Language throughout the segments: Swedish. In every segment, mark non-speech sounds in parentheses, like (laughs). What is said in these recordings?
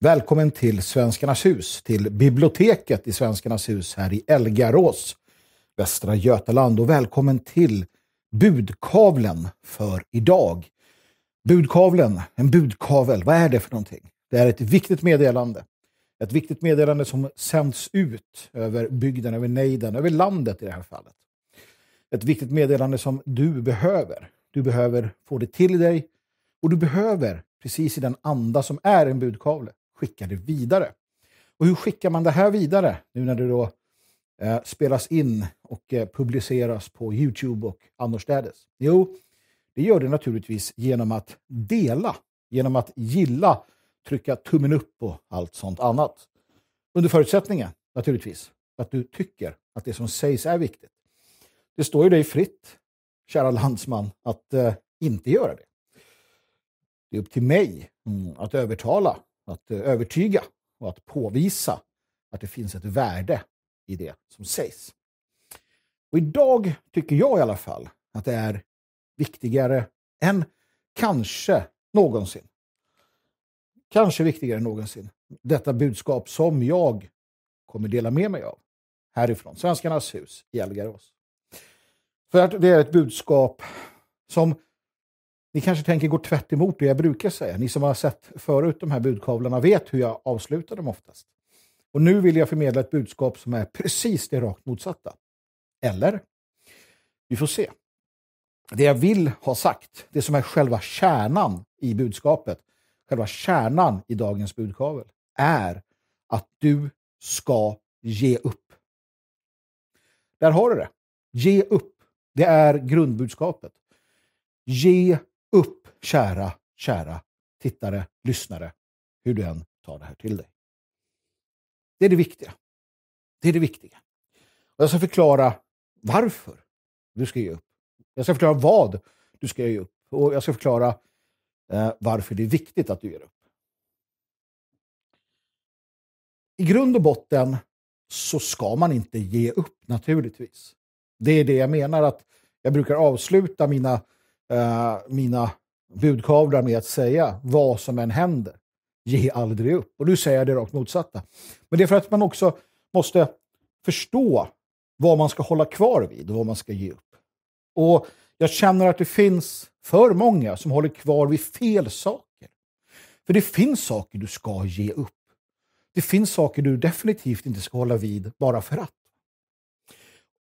Välkommen till Svenskarnas hus, till biblioteket i Svenskarnas hus här i Elgarås, Västra Götaland. Och välkommen till budkavlen för idag. Budkavlen, en budkavel, vad är det för någonting? Det är ett viktigt meddelande. Ett viktigt meddelande som sänds ut över bygden, över nejden, över landet i det här fallet. Ett viktigt meddelande som du behöver. Du behöver få det till dig och du behöver, precis i den anda som är en budkavle, skicka det vidare. Och hur skickar man det här vidare nu när det då eh, spelas in och eh, publiceras på Youtube och annorstädes? Jo, det gör det naturligtvis genom att dela, genom att gilla, trycka tummen upp och allt sånt annat. Under förutsättningen naturligtvis att du tycker att det som sägs är viktigt. Det står ju dig fritt, kära landsman, att eh, inte göra det. Det är upp till mig mm, att övertala att eh, övertyga och att påvisa att det finns ett värde i det som sägs. Och idag tycker jag i alla fall att det är viktigare än kanske någonsin. Kanske viktigare än någonsin. Detta budskap som jag kommer dela med mig av härifrån Svenskarnas hus i Algarås. För att det är ett budskap som ni kanske tänker gå tvärt emot det jag brukar säga. Ni som har sett förut de här budkavlarna vet hur jag avslutar dem oftast. Och nu vill jag förmedla ett budskap som är precis det rakt motsatta. Eller? Vi får se. Det jag vill ha sagt, det som är själva kärnan i budskapet, själva kärnan i dagens budkavel, är att du ska ge upp. Där har du det. Ge upp. Det är grundbudskapet. Ge upp, kära, kära tittare, lyssnare, hur du än tar det här till dig. Det är det viktiga. Det är det viktiga. Och jag ska förklara varför du ska ge upp. Jag ska förklara vad du ska ge upp. Och jag ska förklara eh, varför det är viktigt att du ger upp. I grund och botten så ska man inte ge upp naturligtvis. Det är det jag menar att jag brukar avsluta mina eh, mina budkavlar med att säga vad som än händer. Ge aldrig upp. Och nu säger jag det rakt motsatta. Men det är för att man också måste förstå vad man ska hålla kvar vid och vad man ska ge upp. Och jag känner att det finns för många som håller kvar vid fel saker. För det finns saker du ska ge upp. Det finns saker du definitivt inte ska hålla vid bara för att.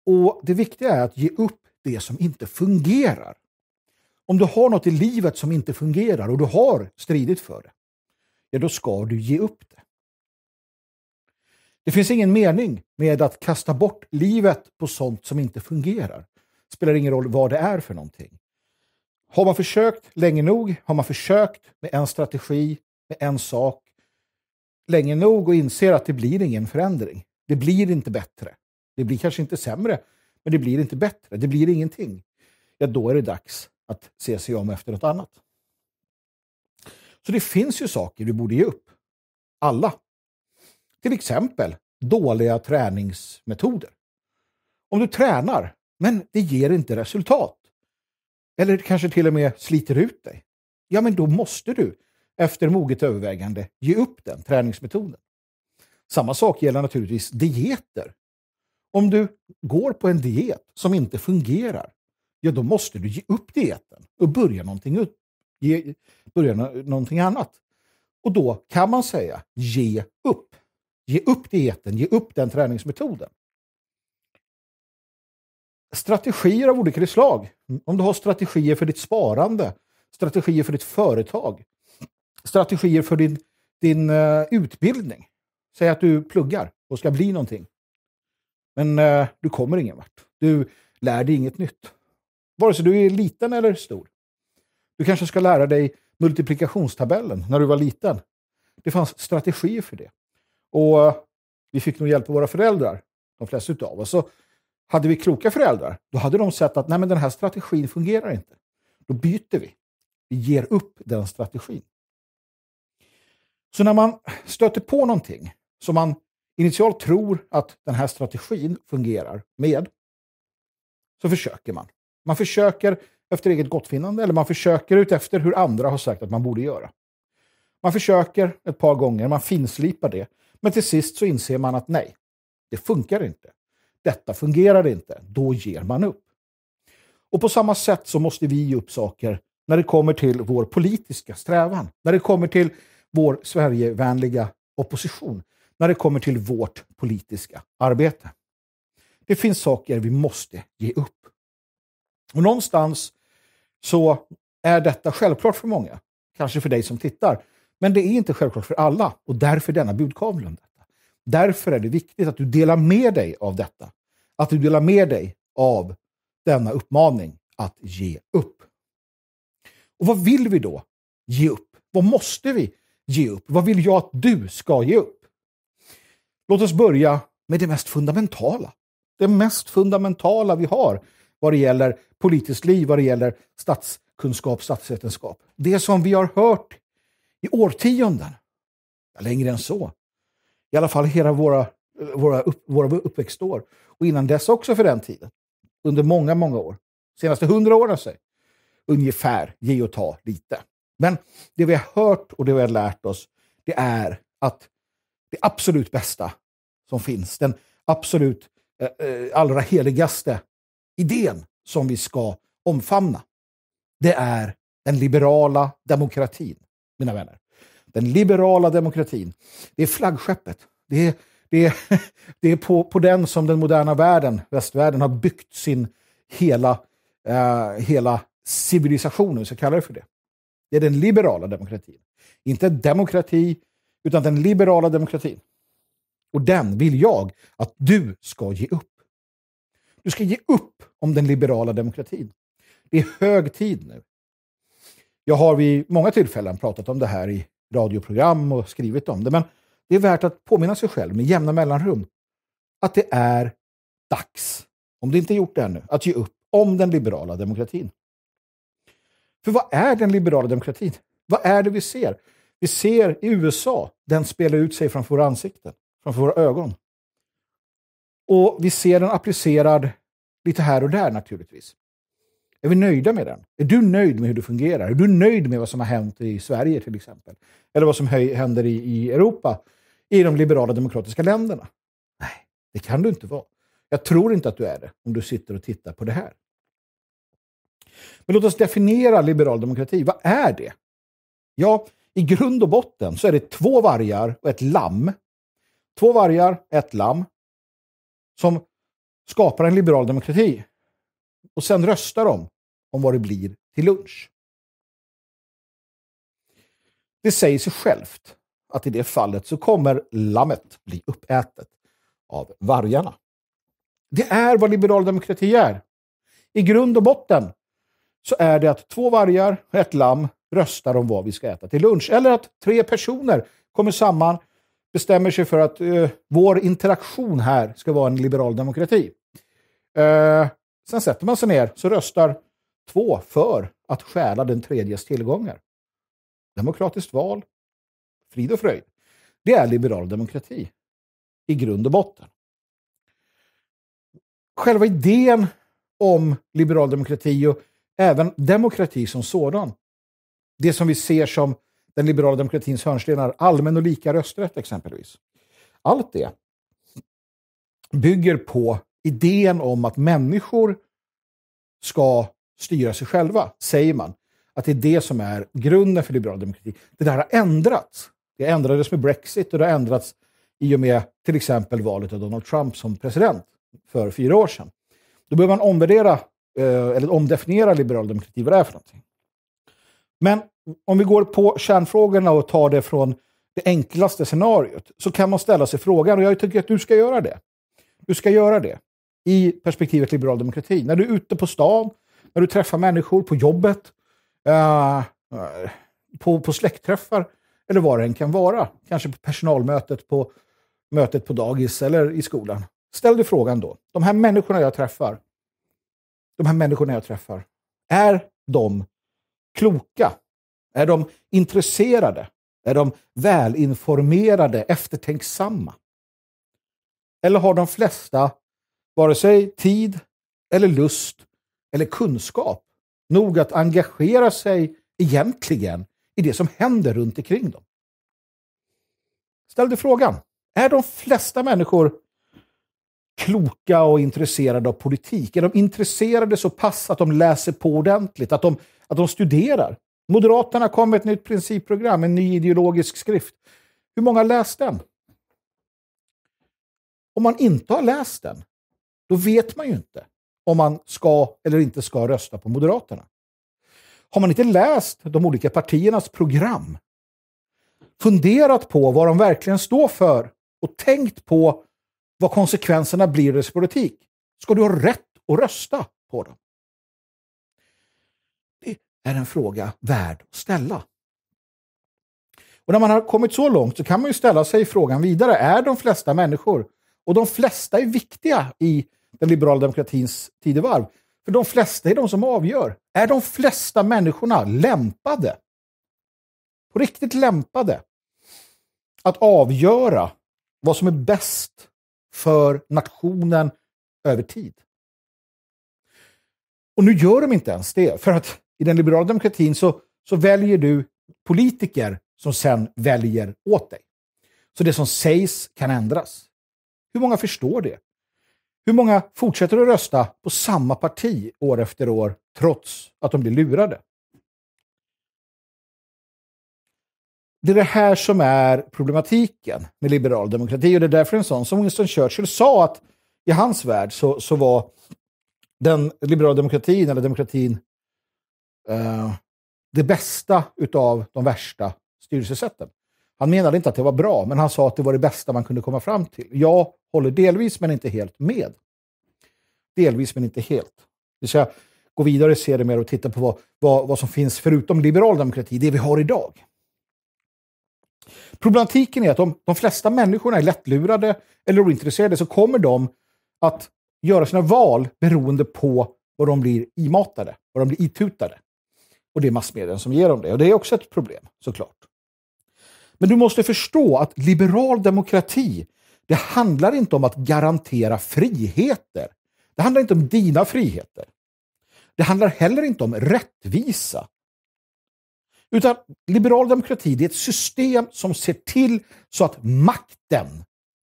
Och Det viktiga är att ge upp det som inte fungerar. Om du har något i livet som inte fungerar och du har stridit för det, ja, då ska du ge upp det. Det finns ingen mening med att kasta bort livet på sånt som inte fungerar. Det spelar ingen roll vad det är för någonting. Har man försökt länge nog, har man försökt med en strategi, med en sak, länge nog och inser att det blir ingen förändring. Det blir inte bättre. Det blir kanske inte sämre, men det blir inte bättre. Det blir ingenting. Ja, då är det dags att se sig om efter något annat. Så det finns ju saker du borde ge upp. Alla. Till exempel dåliga träningsmetoder. Om du tränar, men det ger inte resultat, eller kanske till och med sliter ut dig, ja men då måste du efter moget övervägande ge upp den träningsmetoden. Samma sak gäller naturligtvis dieter. Om du går på en diet som inte fungerar, ja då måste du ge upp dieten och börja någonting, upp, ge, börja någonting annat. Och då kan man säga ge upp. Ge upp dieten, ge upp den träningsmetoden. Strategier av olika slag. Om du har strategier för ditt sparande, strategier för ditt företag, strategier för din, din uh, utbildning. Säg att du pluggar och ska bli någonting. Men uh, du kommer ingen vart. Du lär dig inget nytt. Vare sig du är liten eller stor. Du kanske ska lära dig multiplikationstabellen när du var liten. Det fanns strategier för det. Och eh, vi fick nog hjälp av våra föräldrar, de flesta utav oss. Så hade vi kloka föräldrar, då hade de sett att Nej, men den här strategin fungerar inte. Då byter vi. Vi ger upp den strategin. Så när man stöter på någonting som man initialt tror att den här strategin fungerar med, så försöker man. Man försöker efter eget gottfinnande, eller man försöker utefter hur andra har sagt att man borde göra. Man försöker ett par gånger, man finslipar det, men till sist så inser man att nej, det funkar inte. Detta fungerar inte. Då ger man upp. Och på samma sätt så måste vi ge upp saker när det kommer till vår politiska strävan, när det kommer till vår Sverigevänliga opposition, när det kommer till vårt politiska arbete. Det finns saker vi måste ge upp. Och någonstans så är detta självklart för många. Kanske för dig som tittar. Men det är inte självklart för alla och därför denna budkavle Därför är det viktigt att du delar med dig av detta. Att du delar med dig av denna uppmaning att ge upp. Och vad vill vi då ge upp? Vad måste vi ge upp? Vad vill jag att du ska ge upp? Låt oss börja med det mest fundamentala. Det mest fundamentala vi har vad det gäller politiskt liv, vad det gäller statskunskap, statsvetenskap. Det som vi har hört i årtionden, längre än så, i alla fall hela våra, våra, upp, våra uppväxtår och innan dess också för den tiden, under många, många år. Senaste hundra åren, så Ungefär, ge och ta lite. Men det vi har hört och det vi har lärt oss, det är att det absolut bästa som finns, den absolut eh, eh allra heligaste idén som vi ska omfamna. Det är den liberala demokratin, mina vänner. Den liberala demokratin. Det är flaggskeppet. Det är, det är, (laughs) det är på, på den som den moderna världen, västvärlden, har byggt sin hela, eh, hela civilisationen, så kallar det för det. Det är den liberala demokratin. Inte demokrati, utan den liberala demokratin. Och den vill jag att du ska ge upp. Du ska ge upp om den liberala demokratin. Det är hög tid nu. Jag har vid många tillfällen pratat om det här i radioprogram och skrivit om det, men det är värt att påminna sig själv med jämna mellanrum att det är dags, om det inte är gjort det ännu, att ge upp om den liberala demokratin. För vad är den liberala demokratin? Vad är det vi ser? Vi ser i USA den spela ut sig framför våra ansikten, framför våra ögon. Och vi ser den applicerad lite här och där naturligtvis. Är vi nöjda med den? Är du nöjd med hur det fungerar? Är du nöjd med vad som har hänt i Sverige till exempel? Eller vad som händer i, Europa? I de liberala demokratiska länderna? Nej, det kan du inte vara. Jag tror inte att du är det om du sitter och tittar på det här. Men låt oss definiera liberal demokrati. Vad är det? Ja, i grund och botten så är det två vargar och ett lamm. Två vargar, ett lamm som skapar en liberal demokrati. Och sen röstar de om vad det blir till lunch. Det säger sig självt att i det fallet så kommer lammet bli uppätet av vargarna. Det är vad liberal demokrati är. I grund och botten så är det att två vargar och ett lamm röstar om vad vi ska äta till lunch. Eller att tre personer kommer samman bestämmer sig för att eh, vår interaktion här ska vara en liberal demokrati. Eh, sen sätter man sig ner så röstar två för att stjäla den tredjes tillgångar. Demokratiskt val, frid och fröjd. Det är liberal demokrati i grund och botten. Själva idén om liberal demokrati och även demokrati som sådan, det som vi ser som den liberala demokratins hörnstenar, allmän och lika rösträtt exempelvis. Allt det bygger på idén om att människor ska styra sig själva, säger man. Att det är det som är grunden för liberal demokrati. Det där har ändrats. Det ändrades med Brexit och det har ändrats i och med till exempel valet av Donald Trump som president för fyra år sedan. Då behöver man omvärdera, eh, eller omdefiniera liberal demokrati, vad det är för någonting. Men om vi går på kärnfrågorna och tar det från det enklaste scenariot så kan man ställa sig frågan, och jag tycker att du ska göra det. Du ska göra det i perspektivet liberal demokrati. När du är ute på stan, när du träffar människor på jobbet, eh, på, på släktträffar eller vad det än kan vara. Kanske på personalmötet, på mötet på dagis eller i skolan. Ställ dig frågan då. De här människorna jag träffar, de här människorna jag träffar, är de kloka? Är de intresserade? Är de välinformerade, eftertänksamma? Eller har de flesta vare sig tid eller lust eller kunskap nog att engagera sig egentligen i det som händer runt omkring dem? Ställ dig frågan, är de flesta människor kloka och intresserade av politik? Är de intresserade så pass att de läser på ordentligt, att de, att de studerar? Moderaterna kom med ett nytt principprogram, en ny ideologisk skrift. Hur många har läst den? Om man inte har läst den, då vet man ju inte om man ska eller inte ska rösta på Moderaterna. Har man inte läst de olika partiernas program, funderat på vad de verkligen står för och tänkt på vad konsekvenserna blir i dess politik, ska du ha rätt att rösta på dem? Det är en fråga värd att ställa. Och när man har kommit så långt så kan man ju ställa sig frågan vidare, är de flesta människor, och de flesta är viktiga i den liberala demokratins tidevarv, för de flesta är de som avgör. Är de flesta människorna lämpade, på riktigt lämpade, att avgöra vad som är bäst för nationen över tid. Och nu gör de inte ens det, för att i den liberala demokratin så, så väljer du politiker som sen väljer åt dig. Så det som sägs kan ändras. Hur många förstår det? Hur många fortsätter att rösta på samma parti år efter år trots att de blir lurade? Det är det här som är problematiken med liberal demokrati. Och det är därför en sån som Winston Churchill sa att i hans värld så, så var den liberala demokratin, eller demokratin, eh, det bästa utav de värsta styrelsesätten. Han menade inte att det var bra, men han sa att det var det bästa man kunde komma fram till. Jag håller delvis, men inte helt med. Delvis, men inte helt. Vi ska gå vidare och se det mer och titta på vad, vad, vad som finns förutom liberal demokrati, det vi har idag. Problematiken är att om de flesta människorna är lättlurade eller ointresserade så kommer de att göra sina val beroende på vad de blir imatade, vad de blir itutade. Och det är massmedien som ger dem det. Och det är också ett problem, såklart. Men du måste förstå att liberal demokrati, det handlar inte om att garantera friheter. Det handlar inte om dina friheter. Det handlar heller inte om rättvisa. Utan liberal demokrati det är ett system som ser till så att makten,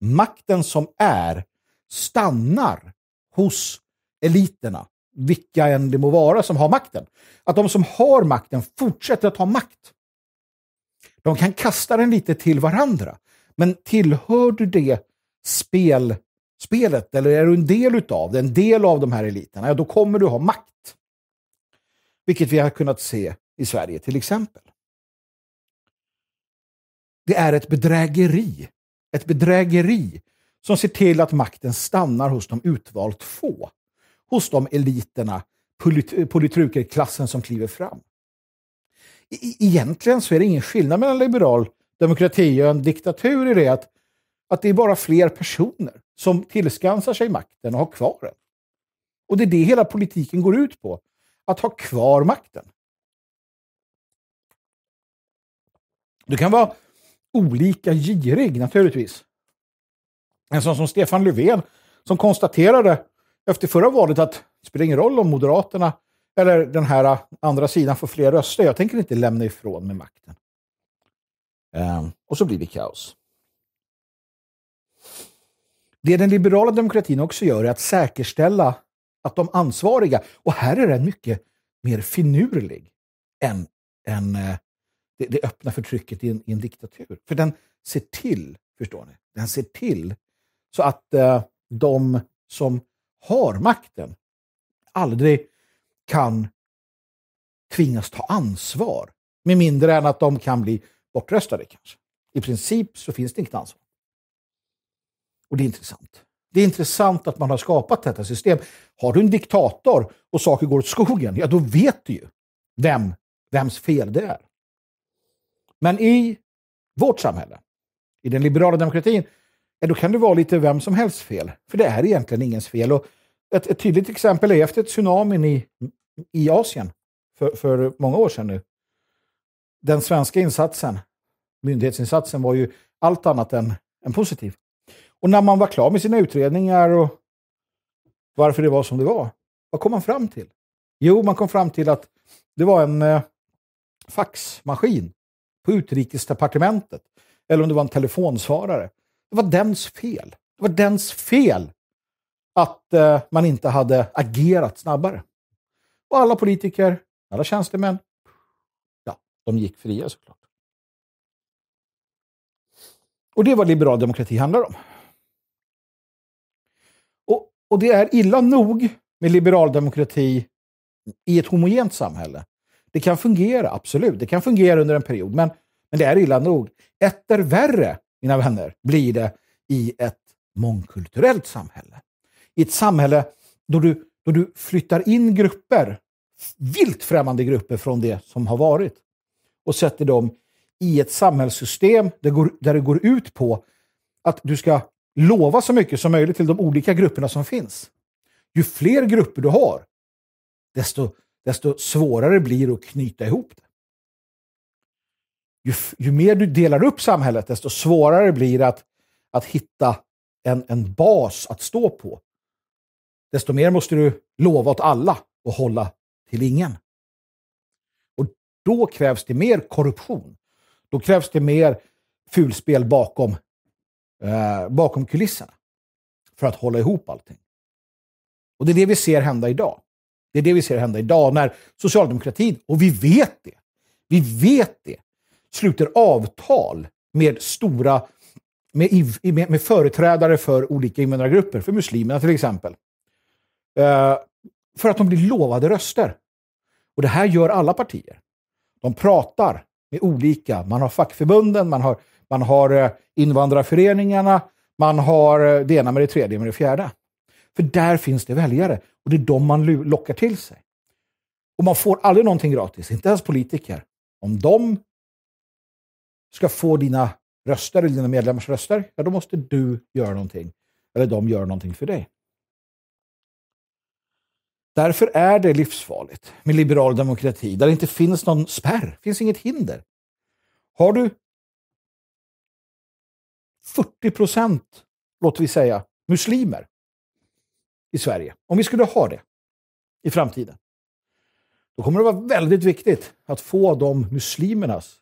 makten som är, stannar hos eliterna, vilka än det må vara som har makten. Att de som har makten fortsätter att ha makt. De kan kasta den lite till varandra, men tillhör du det spel, spelet, eller är du en del utav det, en del av de här eliterna, ja, då kommer du ha makt. Vilket vi har kunnat se i Sverige till exempel. Det är ett bedrägeri. Ett bedrägeri som ser till att makten stannar hos de utvalt få. Hos de eliterna, polit politrukerklassen som kliver fram. E egentligen så är det ingen skillnad mellan liberal demokrati och en diktatur i det att, att det är bara fler personer som tillskansar sig makten och har kvar den. Och det är det hela politiken går ut på. Att ha kvar makten. Du kan vara olika girig naturligtvis. En sån som Stefan Löfven som konstaterade efter förra valet att det spelar ingen roll om Moderaterna eller den här äh, andra sidan får fler röster. Jag tänker inte lämna ifrån mig makten. Um, och så blir det kaos. Det den liberala demokratin också gör är att säkerställa att de ansvariga, och här är den mycket mer finurlig än, än äh, det, det öppna förtrycket i en, i en, diktatur. För den ser till, förstår ni, den ser till så att eh, de som har makten aldrig kan tvingas ta ansvar. Med mindre än att de kan bli bortröstade kanske. I princip så finns det inget ansvar. Och det är intressant. Det är intressant att man har skapat detta system. Har du en diktator och saker går åt skogen, ja då vet du ju vem, vems fel det är. Men i vårt samhälle, i den liberala demokratin, ja, då kan det vara lite vem som helst fel. För det är egentligen ingens fel. Och ett, ett tydligt exempel är efter tsunamin i, i Asien för, för många år sedan nu. Den svenska insatsen, myndighetsinsatsen, var ju allt annat än, än positiv. Och när man var klar med sina utredningar och varför det var som det var, vad kom man fram till? Jo, man kom fram till att det var en eh, faxmaskin på utrikesdepartementet. Eller om det var en telefonsvarare. Det var dens fel. Det var dens fel att eh, man inte hade agerat snabbare. Och alla politiker, alla tjänstemän, ja, de gick fria såklart. Och det är vad liberal demokrati handlar om. Och, och det är illa nog med liberal demokrati i ett homogent samhälle. Det kan fungera, absolut. Det kan fungera under en period, men, men det är illa nog. Etter värre, mina vänner, blir det i ett mångkulturellt samhälle. I ett samhälle då du, då du flyttar in grupper, vilt främmande grupper från det som har varit och sätter dem i ett samhällssystem där, går, där det går ut på att du ska lova så mycket som möjligt till de olika grupperna som finns. Ju fler grupper du har, desto desto svårare blir det att knyta ihop det. Ju, ju mer du delar upp samhället, desto svårare blir det att, att hitta en, en bas att stå på. Desto mer måste du lova åt alla och hålla till ingen. Och då krävs det mer korruption. Då krävs det mer fulspel bakom, eh, bakom kulisserna för att hålla ihop allting. Och det är det vi ser hända idag. Det är det vi ser hända idag när socialdemokratin, och vi vet det, vi vet det, sluter avtal med stora med, med, med företrädare för olika invandrargrupper, för muslimerna till exempel. Uh, för att de blir lovade röster. Och det här gör alla partier. De pratar med olika. Man har fackförbunden, man har, man har eh, invandrarföreningarna, man har eh, det ena med det tredje med det fjärde. För där finns det väljare och det är de man lockar till sig. Och man får aldrig någonting gratis, inte ens politiker. Om de ska få dina röster, eller dina medlemmars röster, ja, då måste du göra någonting. Eller de gör någonting för dig. Därför är det livsfarligt med liberal demokrati, där det inte finns någon spärr, finns inget hinder. Har du 40 procent, låter vi säga, muslimer, i Sverige, om vi skulle ha det i framtiden, då kommer det vara väldigt viktigt att få de muslimernas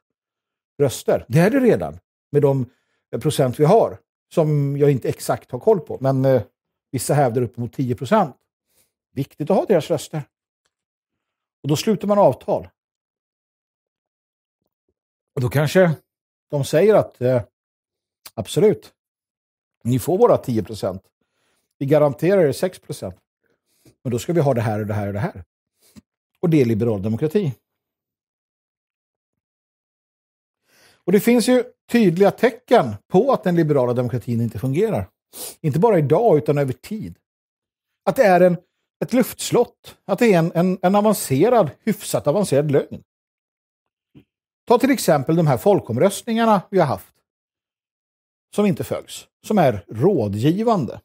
röster. Det är det redan, med de eh, procent vi har, som jag inte exakt har koll på. Men eh, vissa hävdar uppemot 10 procent. Viktigt att ha deras röster. Och då sluter man avtal. Och då kanske de säger att eh, absolut, ni får våra 10 procent. Vi garanterar er 6 procent. Men då ska vi ha det här och det här och det här. Och det är liberal demokrati. Och det finns ju tydliga tecken på att den liberala demokratin inte fungerar. Inte bara idag, utan över tid. Att det är en, ett luftslott. Att det är en, en, en avancerad, hyfsat avancerad lögn. Ta till exempel de här folkomröstningarna vi har haft. Som inte följs. Som är rådgivande.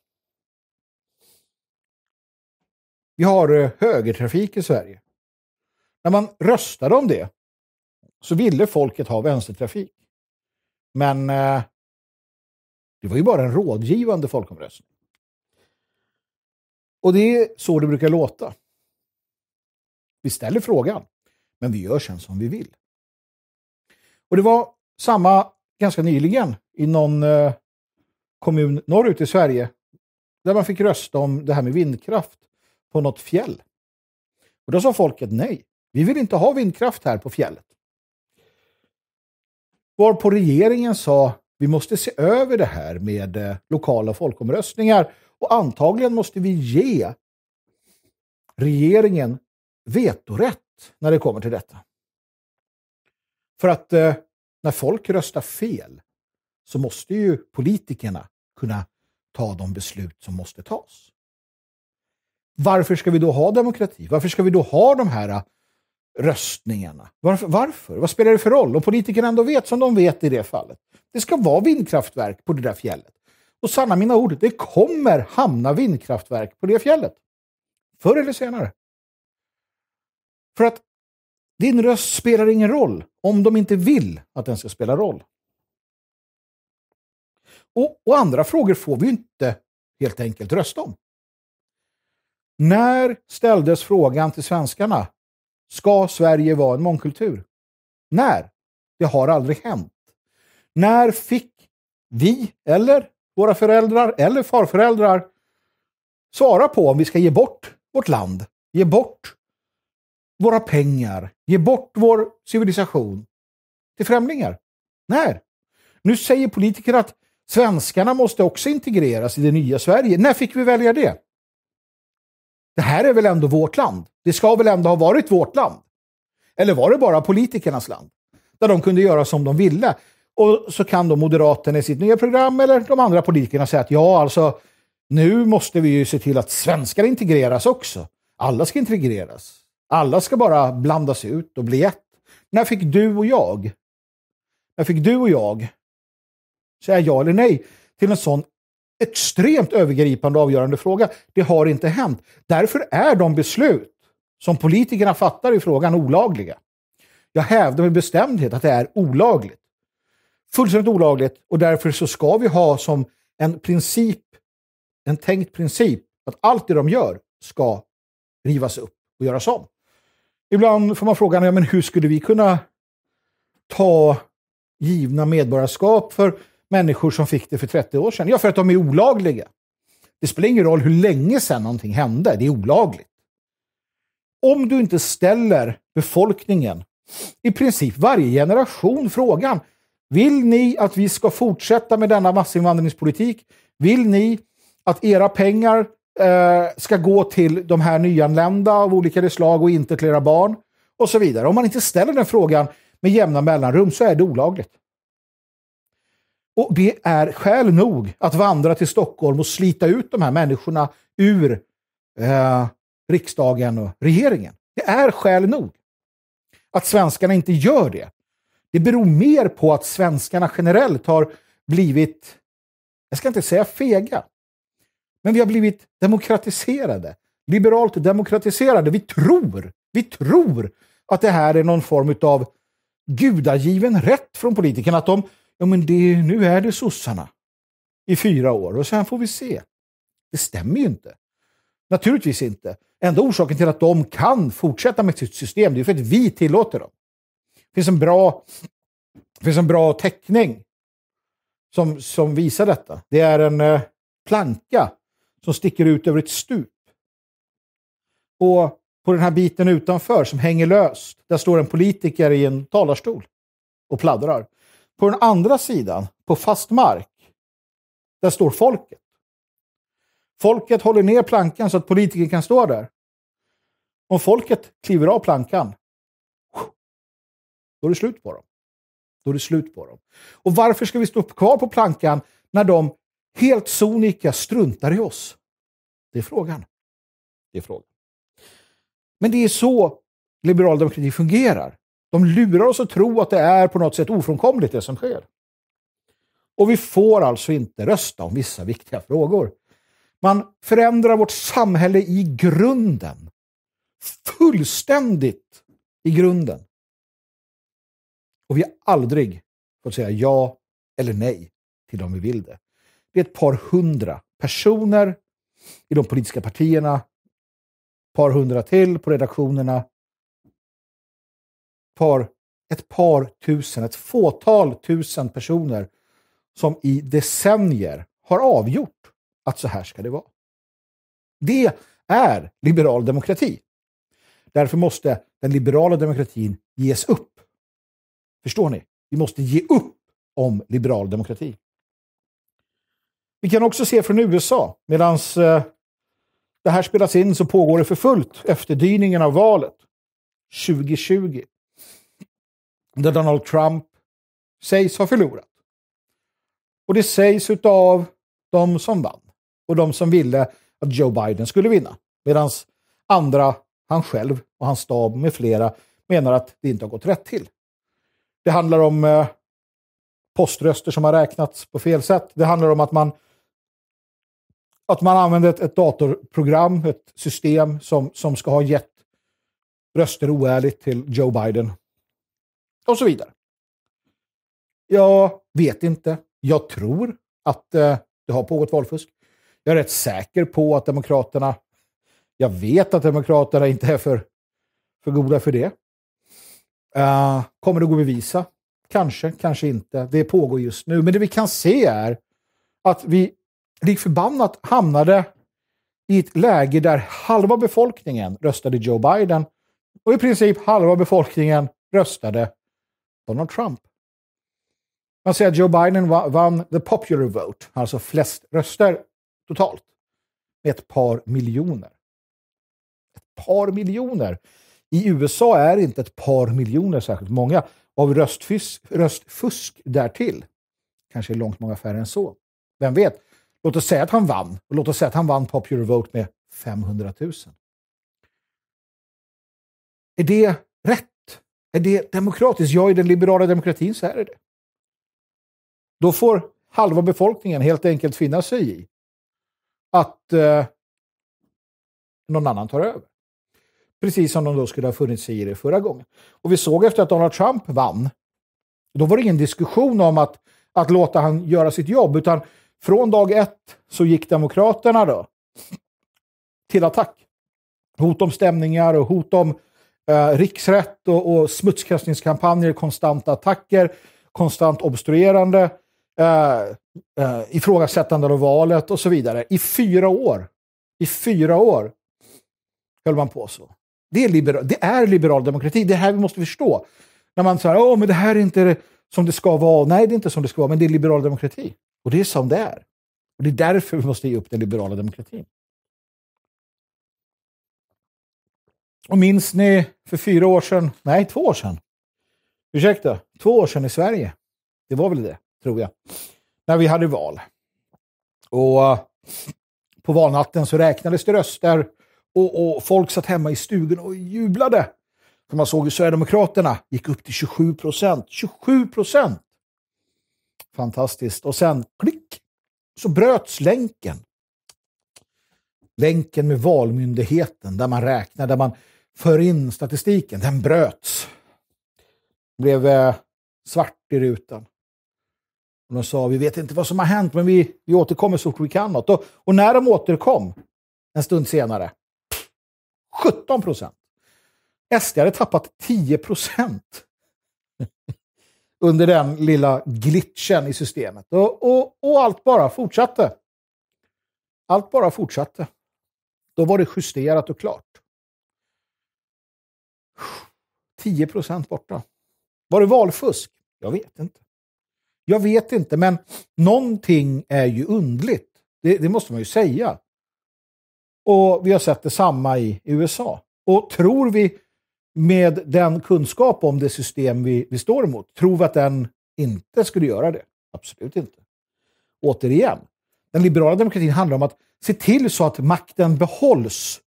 Vi har eh, högertrafik i Sverige. När man röstade om det så ville folket ha vänstertrafik. Men eh, det var ju bara en rådgivande folkomröstning. Och det är så det brukar låta. Vi ställer frågan, men vi gör sen som vi vill. Och det var samma ganska nyligen i någon eh, kommun norrut i Sverige där man fick rösta om det här med vindkraft på något fjäll. Och då sa folket nej. Vi vill inte ha vindkraft här på fjället. Varpå regeringen sa vi måste se över det här med eh, lokala folkomröstningar och antagligen måste vi ge regeringen vetorätt när det kommer till detta. För att eh, när folk röstar fel så måste ju politikerna kunna ta de beslut som måste tas varför ska vi då ha demokrati? Varför ska vi då ha de här äh, röstningarna? Varför? varför? Vad spelar det för roll? Om politikerna ändå vet som de vet i det fallet. Det ska vara vindkraftverk på det där fjället. Och sanna mina ord, det kommer hamna vindkraftverk på det fjället. Förr eller senare. För att din röst spelar ingen roll om de inte vill att den ska spela roll. Och, och andra frågor får vi inte helt enkelt rösta om. När ställdes frågan till svenskarna? Ska Sverige vara en mångkultur? När? Det har aldrig hänt. När fick vi, eller våra föräldrar, eller farföräldrar svara på om vi ska ge bort vårt land, ge bort våra pengar, ge bort vår civilisation till främlingar? När? Nu säger politiker att svenskarna måste också integreras i det nya Sverige. När fick vi välja det? det här är väl ändå vårt land? Det ska väl ändå ha varit vårt land? Eller var det bara politikernas land? Där de kunde göra som de ville. Och så kan då Moderaterna i sitt nya program eller de andra politikerna säga att ja, alltså nu måste vi ju se till att svenskar integreras också. Alla ska integreras. Alla ska bara blandas ut och bli ett. När fick du och jag, när fick du och jag säga ja eller nej till en sån extremt övergripande och avgörande fråga. Det har inte hänt. Därför är de beslut som politikerna fattar i frågan olagliga. Jag hävdar med bestämdhet att det är olagligt. Fullständigt olagligt och därför så ska vi ha som en princip, en tänkt princip, att allt det de gör ska rivas upp och göras om. Ibland får man frågan, ja, men hur skulle vi kunna ta givna medborgarskap för människor som fick det för 30 år sedan? Ja, för att de är olagliga. Det spelar ingen roll hur länge sedan någonting hände, det är olagligt. Om du inte ställer befolkningen, i princip varje generation, frågan vill ni att vi ska fortsätta med denna massinvandringspolitik? Vill ni att era pengar eh, ska gå till de här nyanlända av olika slag och inte till era barn? Och så vidare. Om man inte ställer den frågan med jämna mellanrum så är det olagligt. Och det är skäl nog att vandra till Stockholm och slita ut de här människorna ur eh, riksdagen och regeringen. Det är skäl nog. Att svenskarna inte gör det, det beror mer på att svenskarna generellt har blivit, jag ska inte säga fega, men vi har blivit demokratiserade. Liberalt demokratiserade. Vi tror, vi tror att det här är någon form av gudagiven rätt från politikerna. Att de ja men det, nu är det sossarna i fyra år och sen får vi se. Det stämmer ju inte. Naturligtvis inte. Enda orsaken till att de kan fortsätta med sitt system det är för att vi tillåter dem. Det finns en bra, finns en bra teckning som, som visar detta. Det är en eh, planka som sticker ut över ett stup. Och på den här biten utanför som hänger löst, där står en politiker i en talarstol och pladdrar. På den andra sidan, på fast mark, där står folket. Folket håller ner plankan så att politiker kan stå där. Om folket kliver av plankan, då är det slut på dem. Då är det slut på dem. Och varför ska vi stå kvar på plankan när de helt sonika struntar i oss? Det är frågan. Det är frågan. Men det är så liberal demokrati fungerar. De lurar oss att tro att det är på något sätt ofrånkomligt det som sker. Och vi får alltså inte rösta om vissa viktiga frågor. Man förändrar vårt samhälle i grunden. Fullständigt i grunden. Och vi har aldrig fått säga ja eller nej till dem vi vill det. Det är ett par hundra personer i de politiska partierna, ett par hundra till på redaktionerna par, ett par tusen, ett fåtal tusen personer som i decennier har avgjort att så här ska det vara. Det är liberal demokrati. Därför måste den liberala demokratin ges upp. Förstår ni? Vi måste ge upp om liberal demokrati. Vi kan också se från USA, medan eh, det här spelas in så pågår det för fullt efterdyningen av valet 2020 där Donald Trump sägs ha förlorat. Och det sägs utav de som vann och de som ville att Joe Biden skulle vinna. Medan andra, han själv och hans stab med flera, menar att det inte har gått rätt till. Det handlar om eh, poströster som har räknats på fel sätt. Det handlar om att man, att man använder ett, ett datorprogram, ett system som, som ska ha gett röster oärligt till Joe Biden och så vidare. Jag vet inte. Jag tror att eh, det har pågått valfusk. Jag är rätt säker på att Demokraterna... Jag vet att Demokraterna inte är för, för goda för det. Uh, kommer det gå att bevisa? Kanske, kanske inte. Det pågår just nu. Men det vi kan se är att vi lik förbannat hamnade i ett läge där halva befolkningen röstade Joe Biden och i princip halva befolkningen röstade Donald Trump. Man säger att Joe Biden vann the popular vote, alltså flest röster totalt, med ett par miljoner. Ett par miljoner! I USA är inte ett par miljoner särskilt många. Av röstfusk, röstfusk därtill, kanske är långt många färre än så. Vem vet? Låt oss säga att han vann. Och låt oss säga att han vann popular vote med 500 000. Är det rätt? Är det demokratiskt? Ja, i den liberala demokratin så är det. Då får halva befolkningen helt enkelt finna sig i att eh, någon annan tar över. Precis som de då skulle ha funnit sig i det förra gången. Och vi såg efter att Donald Trump vann, då var det ingen diskussion om att, att låta han göra sitt jobb, utan från dag ett så gick Demokraterna då till attack. Hot om stämningar och hot om eh, riksrätt och, och smutskastningskampanjer, konstanta attacker, konstant obstruerande, eh, eh, ifrågasättande av valet och så vidare. I fyra år. I fyra år höll man på så. Det är, liberal, det är liberal demokrati. Det här vi måste förstå. När man säger att det här är inte som det ska vara. Nej, det är inte som det ska vara, men det är liberal demokrati. Och det är som det är. Och Det är därför vi måste ge upp den liberala demokratin. Och minns ni för fyra år sedan, nej två år sedan, ursäkta, två år sedan i Sverige. Det var väl det, tror jag. När vi hade val. Och eh, på valnatten så räknades det röster och, och folk satt hemma i stugan och jublade. För man såg hur Sverigedemokraterna gick upp till 27 procent. 27 procent! Fantastiskt. Och sen, klick, så bröts länken. Länken med Valmyndigheten, där man räknar, där man för in statistiken. Den bröts. Det Blev eh, svart i rutan. Och de sa, vi vet inte vad som har hänt, men vi, vi återkommer så fort vi kan något. Och, och när de återkom, en stund senare, 17 procent. SD hade tappat 10 procent under den lilla glitchen i systemet. Och, och, och, allt bara fortsatte. Allt bara fortsatte. Då var det justerat och klart. 10 procent borta. Var det valfusk? Jag vet inte. Jag vet inte, men någonting är ju undligt. Det, det måste man ju säga. Och vi har sett detsamma i USA. Och tror vi med den kunskap om det system vi, vi står emot, tror vi att den inte skulle göra det? Absolut inte. Återigen, den liberala demokratin handlar om att se till så att makten behålls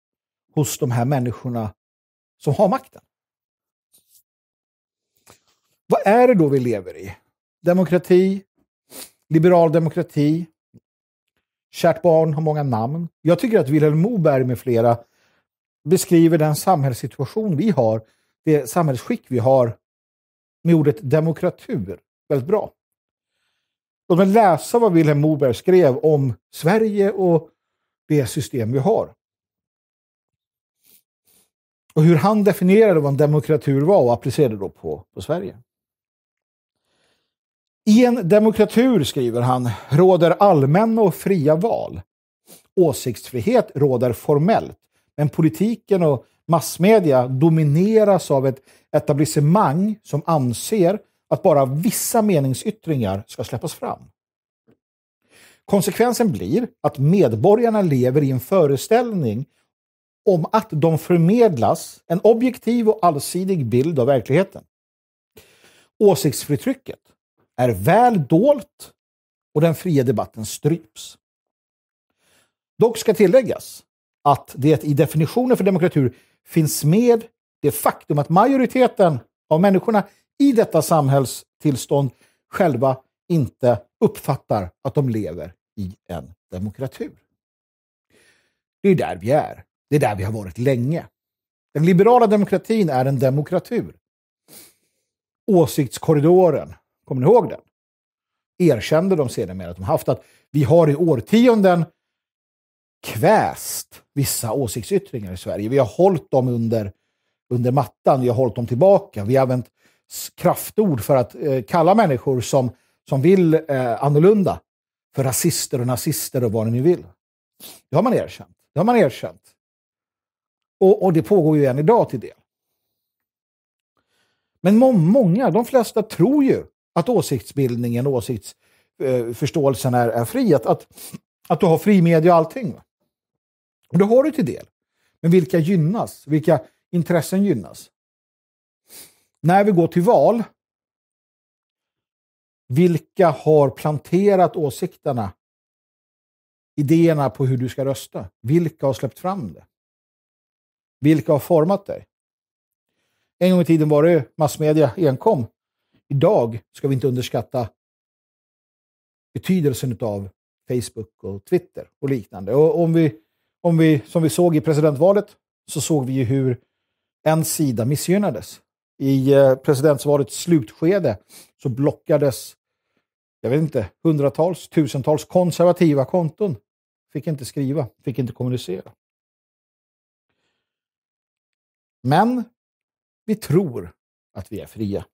hos de här människorna som har makten. Vad är det då vi lever i? Demokrati, liberal demokrati, kärt barn har många namn. Jag tycker att Vilhelm Moberg med flera beskriver den samhällssituation vi har, det samhällsskick vi har, med ordet demokratur väldigt bra. Låt mig läsa vad Vilhelm Moberg skrev om Sverige och det system vi har. Och hur han definierade vad en demokratur var och applicerade då på, på Sverige. I en demokratur, skriver han, råder allmänna och fria val. Åsiktsfrihet råder formellt, men politiken och massmedia domineras av ett etablissemang som anser att bara vissa meningsyttringar ska släppas fram. Konsekvensen blir att medborgarna lever i en föreställning om att de förmedlas en objektiv och allsidig bild av verkligheten. Åsiktsförtrycket är väl dolt och den fria debatten stryps. Dock ska tilläggas att det i definitionen för demokratur finns med det faktum att majoriteten av människorna i detta samhällstillstånd själva inte uppfattar att de lever i en demokratur. Det är där vi är. Det är där vi har varit länge. Den liberala demokratin är en demokratur. Åsiktskorridoren, Kommer ni ihåg den? Erkände de sedermera att de haft att vi har i årtionden kväst vissa åsiktsyttringar i Sverige. Vi har hållit dem under, under mattan, vi har hållit dem tillbaka. Vi har använt kraftord för att eh, kalla människor som, som vill eh, annorlunda för rasister och nazister och vad ni nu vill. Det har man erkänt. Det har man erkänt. Och, och det pågår ju än idag till del. Men må många, de flesta, tror ju att åsiktsbildningen, åsiktsförståelsen eh, är, är fri. Att, att, att du har fri media och allting. Och det har du till del. Men vilka gynnas? Vilka intressen gynnas? När vi går till val, vilka har planterat åsikterna, idéerna på hur du ska rösta? Vilka har släppt fram det? Vilka har format dig? En gång i tiden var det massmedia enkom idag ska vi inte underskatta betydelsen av Facebook och Twitter och liknande. Och om vi, om vi, som vi såg i presidentvalet så såg vi ju hur en sida missgynnades. I eh, presidentvalets slutskede så blockades, jag vet inte, hundratals, tusentals konservativa konton. Fick inte skriva, fick inte kommunicera. Men vi tror att vi är fria.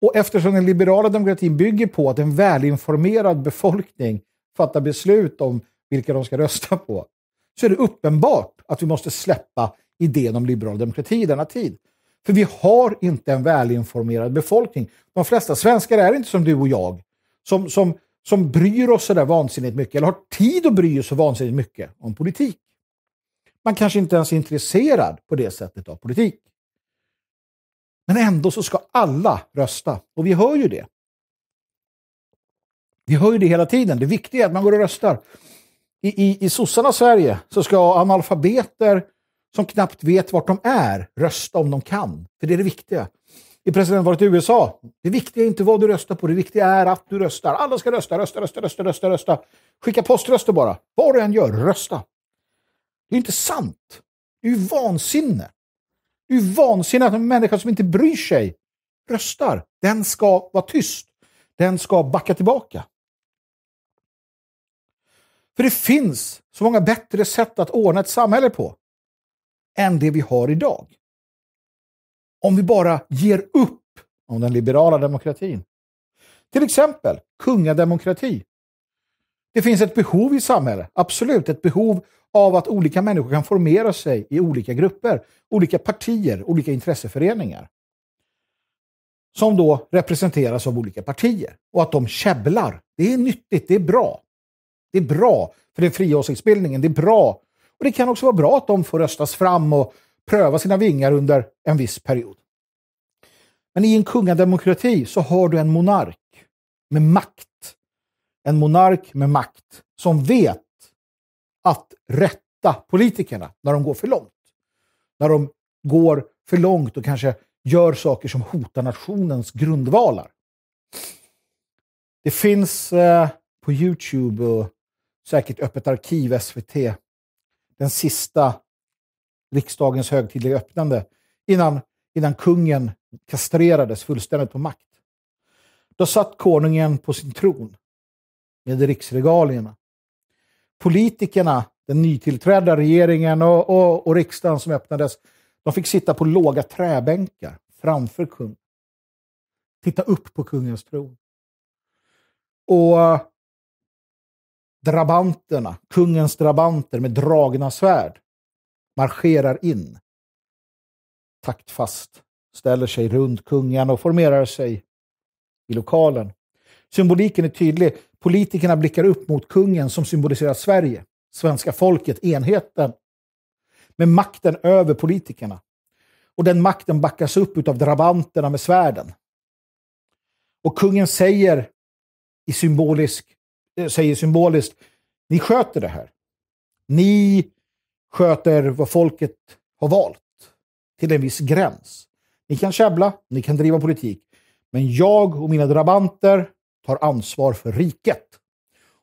Och eftersom den liberala demokratin bygger på att en välinformerad befolkning fattar beslut om vilka de ska rösta på, så är det uppenbart att vi måste släppa idén om liberal demokrati i denna tid. För vi har inte en välinformerad befolkning. De flesta svenskar är inte som du och jag, som, som, som bryr oss så där vansinnigt mycket, eller har tid att bry oss så vansinnigt mycket om politik. Man kanske inte ens är intresserad på det sättet av politik. Men ändå så ska alla rösta. Och vi hör ju det. Vi hör ju det hela tiden. Det viktiga är att man går och röstar. I, i, i sossarnas Sverige så ska analfabeter som knappt vet vart de är rösta om de kan. För det är det viktiga. I presidentvalet i USA, det viktiga är inte vad du röstar på, det viktiga är att du röstar. Alla ska rösta, rösta, rösta, rösta, rösta. rösta. Skicka poströster bara. Vad du än gör, rösta. Det är inte sant. Det är ju vansinne. Det är ju vansinne att en människa som inte bryr sig röstar. Den ska vara tyst. Den ska backa tillbaka. För det finns så många bättre sätt att ordna ett samhälle på än det vi har idag. Om vi bara ger upp om den liberala demokratin. Till exempel kungademokrati. Det finns ett behov i samhället, absolut. Ett behov av att olika människor kan formera sig i olika grupper, olika partier, olika intresseföreningar. Som då representeras av olika partier. Och att de käbblar. Det är nyttigt, det är bra. Det är bra för den fria åsiktsbildningen, det är bra. Och det kan också vara bra att de får röstas fram och pröva sina vingar under en viss period. Men i en kungademokrati så har du en monark med makt en monark med makt som vet att rätta politikerna när de går för långt. När de går för långt och kanske gör saker som hotar nationens grundvalar. Det finns eh, på Youtube och säkert Öppet arkiv, SVT, den sista riksdagens högtidliga öppnande innan, innan kungen kastrerades fullständigt på makt. Då satt konungen på sin tron med riksregalierna. Politikerna, den nytillträdda regeringen och, och, och riksdagen som öppnades, de fick sitta på låga träbänkar framför kungen. Titta upp på kungens tron. Och drabanterna, kungens drabanter med dragna svärd, marscherar in taktfast, ställer sig runt kungen och formerar sig i lokalen. Symboliken är tydlig. Politikerna blickar upp mot kungen som symboliserar Sverige, svenska folket, enheten. Med makten över politikerna. Och den makten backas upp av drabanterna med svärden. Och kungen säger, i symbolisk, eh, säger symboliskt, ni sköter det här. Ni sköter vad folket har valt till en viss gräns. Ni kan käbbla, ni kan driva politik. Men jag och mina drabanter, tar ansvar för riket.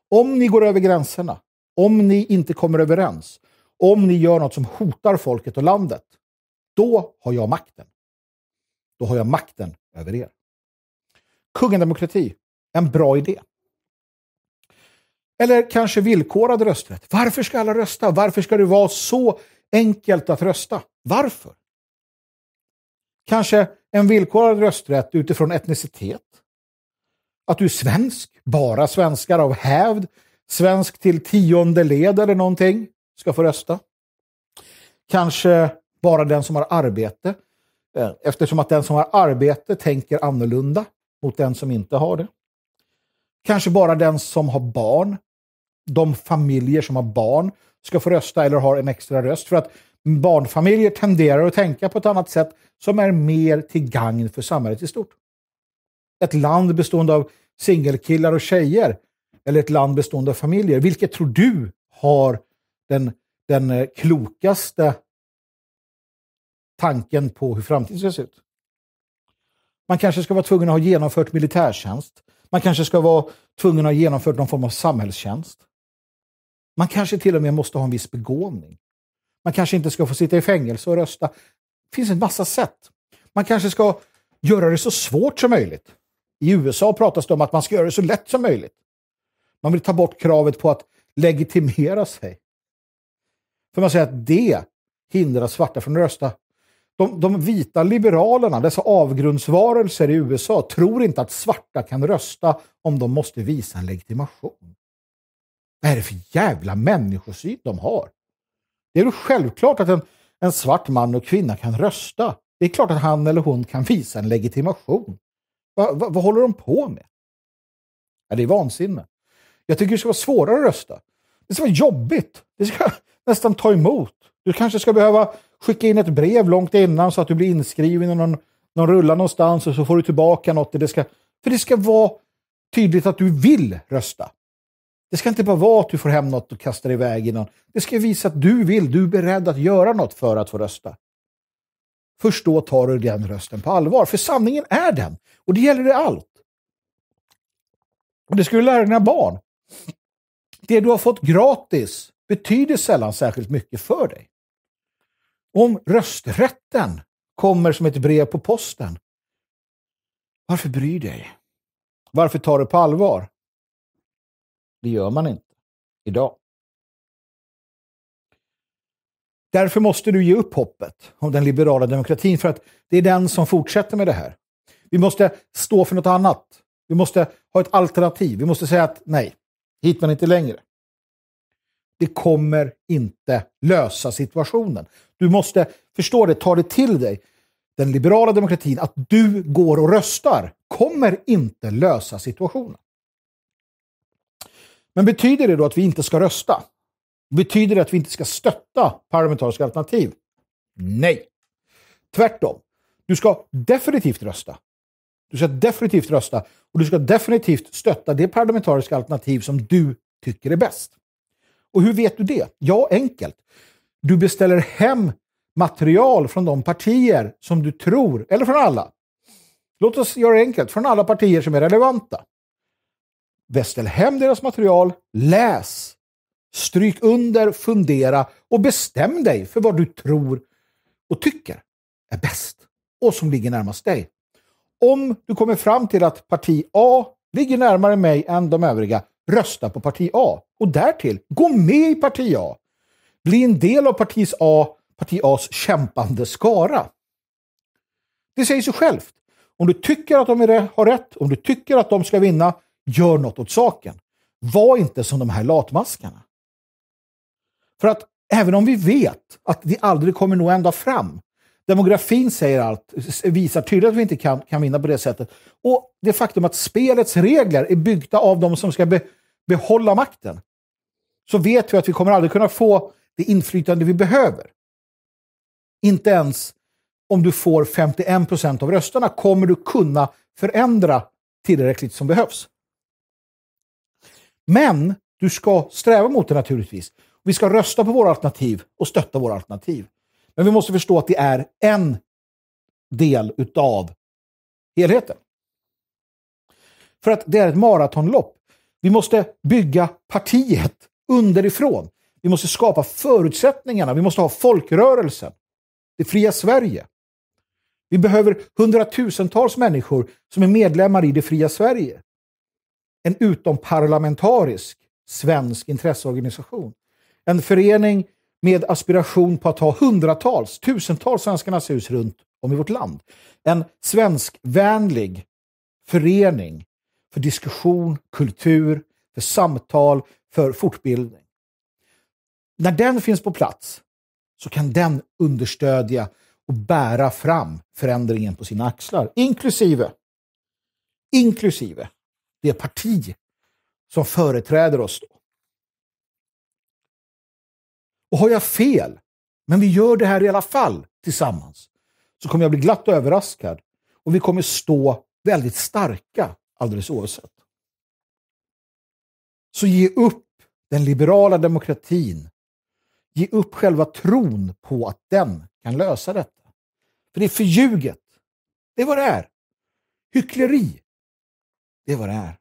Om ni går över gränserna, om ni inte kommer överens, om ni gör något som hotar folket och landet, då har jag makten. Då har jag makten över er. Kungademokrati, en bra idé. Eller kanske villkorad rösträtt. Varför ska alla rösta? Varför ska det vara så enkelt att rösta? Varför? Kanske en villkorad rösträtt utifrån etnicitet, att du är svensk, bara svenskar av hävd, svensk till tionde led eller någonting, ska få rösta. Kanske bara den som har arbete, eh, eftersom att den som har arbete tänker annorlunda mot den som inte har det. Kanske bara den som har barn, de familjer som har barn, ska få rösta eller har en extra röst. För att barnfamiljer tenderar att tänka på ett annat sätt som är mer till gagn för samhället i stort ett land bestående av singelkillar och tjejer eller ett land bestående av familjer. Vilket tror du har den, den eh, klokaste tanken på hur framtiden ska se ut? Man kanske ska vara tvungen att ha genomfört militärtjänst. Man kanske ska vara tvungen att ha genomfört någon form av samhällstjänst. Man kanske till och med måste ha en viss begåvning. Man kanske inte ska få sitta i fängelse och rösta. Det finns en massa sätt. Man kanske ska göra det så svårt som möjligt. I USA pratas det om att man ska göra det så lätt som möjligt. Man vill ta bort kravet på att legitimera sig. För man säger att det hindrar svarta från att rösta. De, de vita liberalerna, dessa avgrundsvarelser i USA, tror inte att svarta kan rösta om de måste visa en legitimation. Vad är det för jävla människosyn de har? Det är väl självklart att en, en svart man och kvinna kan rösta. Det är klart att han eller hon kan visa en legitimation. Va, va, vad håller de på med? Ja, det är vansinne. Jag tycker det ska vara svårare att rösta. Det ska vara jobbigt. Det ska (laughs) nästan ta emot. Du kanske ska behöva skicka in ett brev långt innan så att du blir inskriven i någon, någon rulla någonstans och så får du tillbaka något. Det ska, för det ska vara tydligt att du vill rösta. Det ska inte bara vara att du får hem något och kastar iväg i någon. Det ska visa att du vill, du är beredd att göra något för att få rösta. Först då tar du den rösten på allvar, för sanningen är den. Och det gäller i allt. Och det ska du lära dina barn. Det du har fått gratis betyder sällan särskilt mycket för dig. Om rösträtten kommer som ett brev på posten, varför bryr dig? Varför tar du på allvar? Det gör man inte idag. Därför måste du ge upp hoppet om den liberala demokratin för att det är den som fortsätter med det här. Vi måste stå för något annat. Vi måste ha ett alternativ. Vi måste säga att nej, hit men inte längre. Det kommer inte lösa situationen. Du måste förstå det, ta det till dig. Den liberala demokratin, att du går och röstar, kommer inte lösa situationen. Men betyder det då att vi inte ska rösta? Betyder det att vi inte ska stötta parlamentariska alternativ? Nej. Tvärtom. Du ska definitivt rösta. Du ska definitivt rösta och du ska definitivt stötta det parlamentariska alternativ som du tycker är bäst. Och hur vet du det? Ja, enkelt. Du beställer hem material från de partier som du tror, eller från alla. Låt oss göra det enkelt, från alla partier som är relevanta. Beställ hem deras material, läs Stryk under, fundera och bestäm dig för vad du tror och tycker är bäst och som ligger närmast dig. Om du kommer fram till att parti A ligger närmare mig än de övriga, rösta på parti A. Och därtill, gå med i parti A. Bli en del av partis A, parti As kämpande skara. Det säger sig självt. Om du tycker att de har rätt, om du tycker att de ska vinna, gör något åt saken. Var inte som de här latmaskarna. För att även om vi vet att vi aldrig kommer nå ända fram, demografin säger allt, visar tydligt att vi inte kan, kan vinna på det sättet. Och det faktum att spelets regler är byggda av de som ska be, behålla makten, så vet vi att vi kommer aldrig kunna få det inflytande vi behöver. Inte ens om du får 51 procent av rösterna kommer du kunna förändra tillräckligt som behövs. Men du ska sträva mot det naturligtvis. Vi ska rösta på våra alternativ och stötta våra alternativ. Men vi måste förstå att det är en del utav helheten. För att det är ett maratonlopp. Vi måste bygga partiet underifrån. Vi måste skapa förutsättningarna. Vi måste ha folkrörelsen. Det fria Sverige. Vi behöver hundratusentals människor som är medlemmar i det fria Sverige. En utomparlamentarisk svensk intresseorganisation. En förening med aspiration på att ha hundratals, tusentals Svenskarnas hus runt om i vårt land. En svenskvänlig förening för diskussion, kultur, för samtal, för fortbildning. När den finns på plats så kan den understödja och bära fram förändringen på sina axlar, inklusive, inklusive det parti som företräder oss då. Och har jag fel, men vi gör det här i alla fall tillsammans, så kommer jag bli glatt överraskad. Och vi kommer stå väldigt starka alldeles oavsett. Så ge upp den liberala demokratin. Ge upp själva tron på att den kan lösa detta. För det är förljuget. Det är vad det är. Hyckleri. Det är vad det är.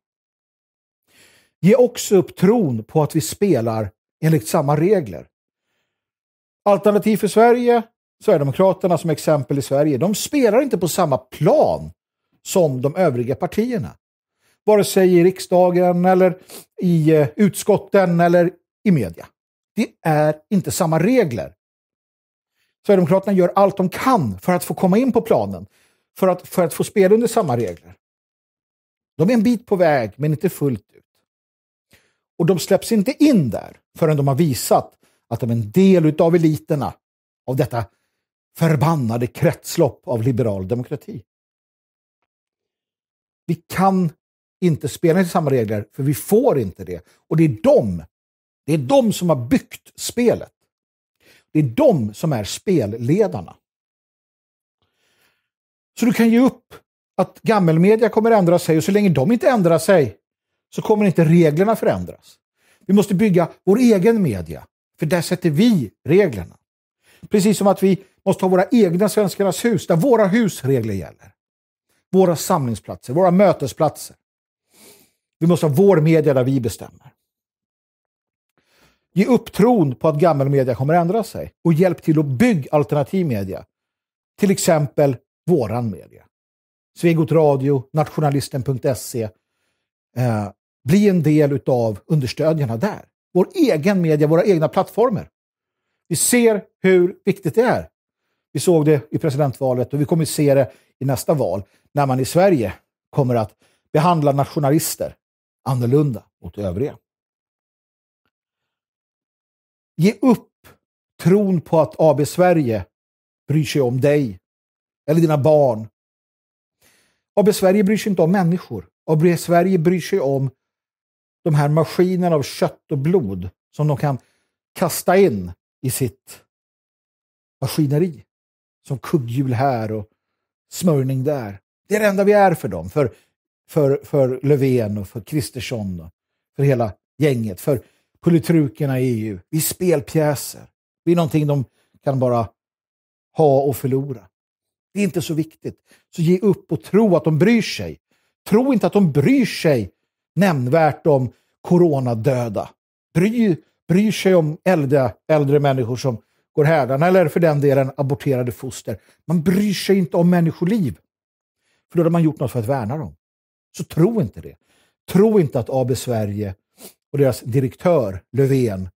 Ge också upp tron på att vi spelar enligt samma regler. Alternativ för Sverige, Sverigedemokraterna som exempel i Sverige, de spelar inte på samma plan som de övriga partierna. Vare sig i riksdagen eller i eh, utskotten eller i media. Det är inte samma regler. Sverigedemokraterna gör allt de kan för att få komma in på planen. För att, för att få spela under samma regler. De är en bit på väg, men inte fullt ut. Och de släpps inte in där förrän de har visat att de är en del utav eliterna av detta förbannade kretslopp av liberal demokrati. Vi kan inte spela efter samma regler, för vi får inte det. Och det är de, det är de som har byggt spelet. Det är de som är spelledarna. Så du kan ge upp att gammelmedia kommer ändra sig och så länge de inte ändrar sig så kommer inte reglerna förändras. Vi måste bygga vår egen media. För där sätter vi reglerna. Precis som att vi måste ha våra egna Svenskarnas hus, där våra husregler gäller. Våra samlingsplatser, våra mötesplatser. Vi måste ha vår media där vi bestämmer. Ge upp tron på att gammal media kommer att ändra sig och hjälp till att bygga alternativ media. Till exempel våran media. Svegot Radio, Nationalisten.se. Eh, bli en del utav understödjarna där vår egen media, våra egna plattformar. Vi ser hur viktigt det är. Vi såg det i presidentvalet och vi kommer att se det i nästa val när man i Sverige kommer att behandla nationalister annorlunda mot övriga. Ge upp tron på att AB Sverige bryr sig om dig eller dina barn. AB Sverige bryr sig inte om människor. AB Sverige bryr sig om de här maskinerna av kött och blod som de kan kasta in i sitt maskineri. Som kugghjul här och smörjning där. Det är det enda vi är för dem. För, för, för Löfven och för Kristersson och för hela gänget. För politrukerna i EU. Vi är spelpjäser. Vi är någonting de kan bara ha och förlora. Det är inte så viktigt. Så ge upp och tro att de bryr sig. Tro inte att de bryr sig nämnvärt om coronadöda. Bry, bryr sig om äldre, äldre människor som går härdarna eller för den delen aborterade foster. Man bryr sig inte om människoliv. För då har man gjort något för att värna dem. Så tro inte det. Tro inte att AB Sverige och deras direktör Löfven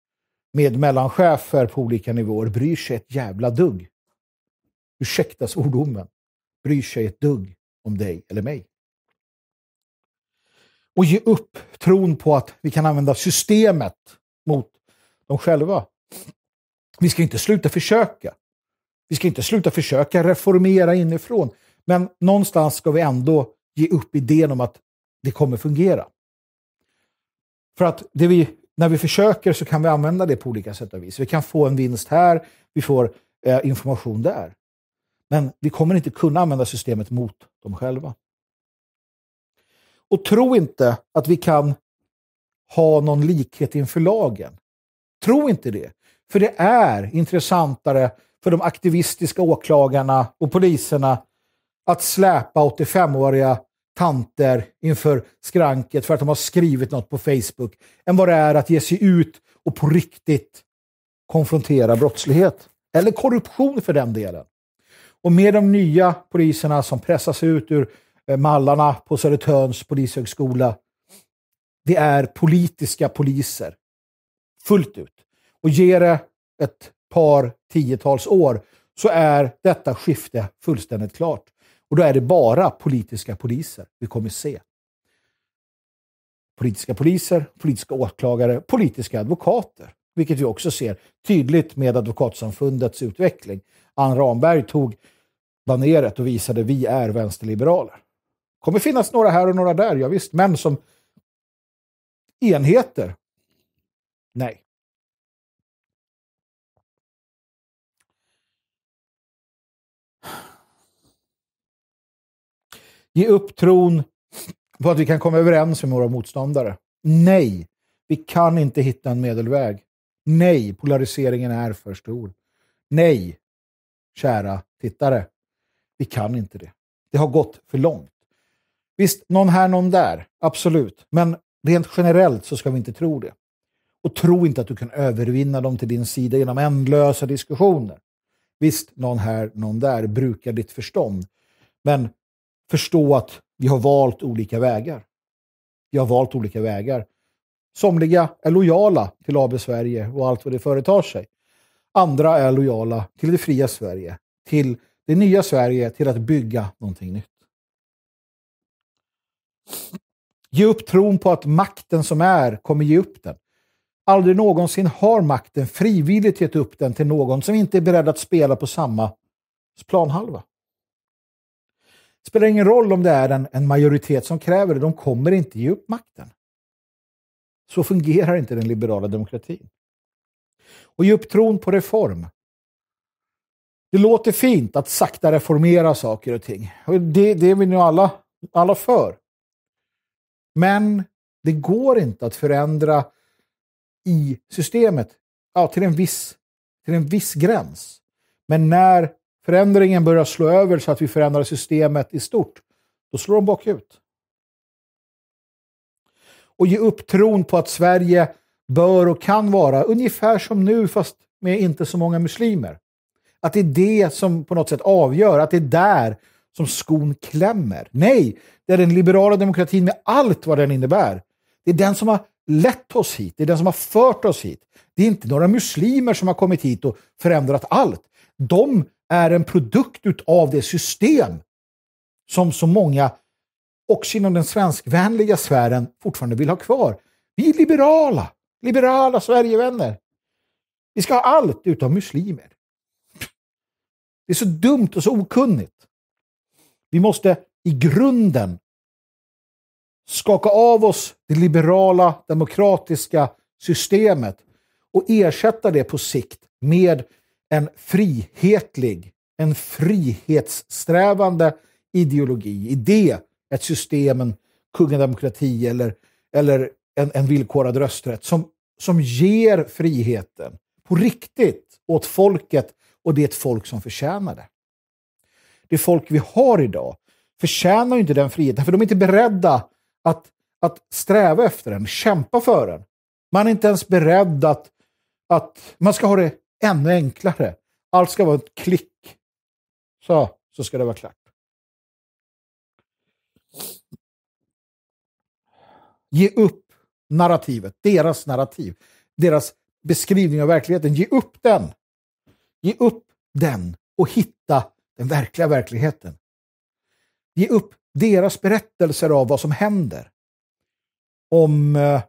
med mellanchefer på olika nivåer bryr sig ett jävla dugg. Ursäkta svordomen. Bryr sig ett dugg om dig eller mig och ge upp tron på att vi kan använda systemet mot dem själva. Vi ska inte sluta försöka. Vi ska inte sluta försöka reformera inifrån. Men någonstans ska vi ändå ge upp idén om att det kommer fungera. För att vi, när vi försöker så kan vi använda det på olika sätt och vis. Vi kan få en vinst här, vi får eh, information där. Men vi kommer inte kunna använda systemet mot dem själva. Och tro inte att vi kan ha någon likhet inför lagen. Tro inte det. För det är intressantare för de aktivistiska åklagarna och poliserna att släpa 85-åriga tanter inför skranket för att de har skrivit något på Facebook än vad det är att ge sig ut och på riktigt konfrontera brottslighet. Eller korruption för den delen. Och med de nya poliserna som pressas ut ur Eh, mallarna på Södertörns polishögskola. Det är politiska poliser. Fullt ut. Och ger det ett par tiotals år så är detta skifte fullständigt klart. Och då är det bara politiska poliser vi kommer se. Politiska poliser, politiska åklagare, politiska advokater. Vilket vi också ser tydligt med Advokatsamfundets utveckling. Ann Ramberg tog baneret och visade vi är vänsterliberaler kommer finnas några här och några där, ja, visst. men som enheter, nej. Ge upp tron på att vi kan komma överens med våra motståndare. Nej, vi kan inte hitta en medelväg. Nej, polariseringen är för stor. Nej, kära tittare, vi kan inte det. Det har gått för långt. Visst, någon här, någon där. Absolut. Men rent generellt så ska vi inte tro det. Och tro inte att du kan övervinna dem till din sida genom ändlösa diskussioner. Visst, någon här, någon där. Bruka ditt förstånd. Men förstå att vi har valt olika vägar. Vi har valt olika vägar. Somliga är lojala till AB Sverige och allt vad det företar sig. Andra är lojala till det fria Sverige, till det nya Sverige, till att bygga någonting nytt. Ge upp tron på att makten som är kommer ge upp den. Aldrig någonsin har makten frivilligt gett upp den till någon som inte är beredd att spela på samma planhalva. Det spelar ingen roll om det är en, en majoritet som kräver det, de kommer inte ge upp makten. Så fungerar inte den liberala demokratin. Och ge upp tron på reform. Det låter fint att sakta reformera saker och ting. Det, det är vi nu alla, alla för. Men det går inte att förändra i systemet ja, till, en viss, till en viss gräns. Men när förändringen börjar slå över så att vi förändrar systemet i stort, då slår de bakut. Och ge upp tron på att Sverige bör och kan vara ungefär som nu, fast med inte så många muslimer. Att det är det som på något sätt avgör, att det är där som skon klämmer. Nej, det är den liberala demokratin med allt vad den innebär. Det är den som har lett oss hit. Det är den som har fört oss hit. Det är inte några muslimer som har kommit hit och förändrat allt. De är en produkt av det system som så många, också inom den svenskvänliga sfären, fortfarande vill ha kvar. Vi är liberala. Liberala Sverigevänner. Vi ska ha allt utom muslimer. Det är så dumt och så okunnigt. Vi måste i grunden skaka av oss det liberala, demokratiska systemet och ersätta det på sikt med en frihetlig, en frihetssträvande ideologi. I det ett system, en kungademokrati eller, eller en, en villkorad rösträtt som, som ger friheten på riktigt åt folket och det folk som förtjänar det det folk vi har idag förtjänar ju inte den friheten, för de är inte beredda att, att sträva efter den, kämpa för den. Man är inte ens beredd att, att man ska ha det ännu enklare. Allt ska vara ett klick. Så, så ska det vara klart. Ge upp narrativet, deras narrativ, deras beskrivning av verkligheten. Ge upp den. Ge upp den och hitta den verkliga verkligheten. Ge upp deras berättelser av vad som händer. Om eh,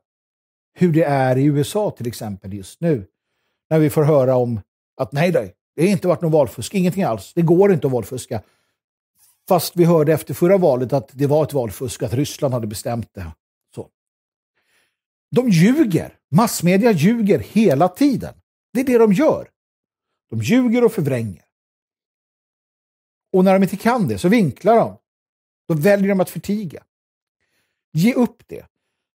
hur det är i USA till exempel just nu. När vi får höra om att nej, det har inte varit någon valfusk, ingenting alls. Det går inte att valfuska. Fast vi hörde efter förra valet att det var ett valfusk, att Ryssland hade bestämt det. Så. De ljuger. Massmedia ljuger hela tiden. Det är det de gör. De ljuger och förvränger. Och när de inte kan det så vinklar de. Då väljer de att förtiga. Ge upp det.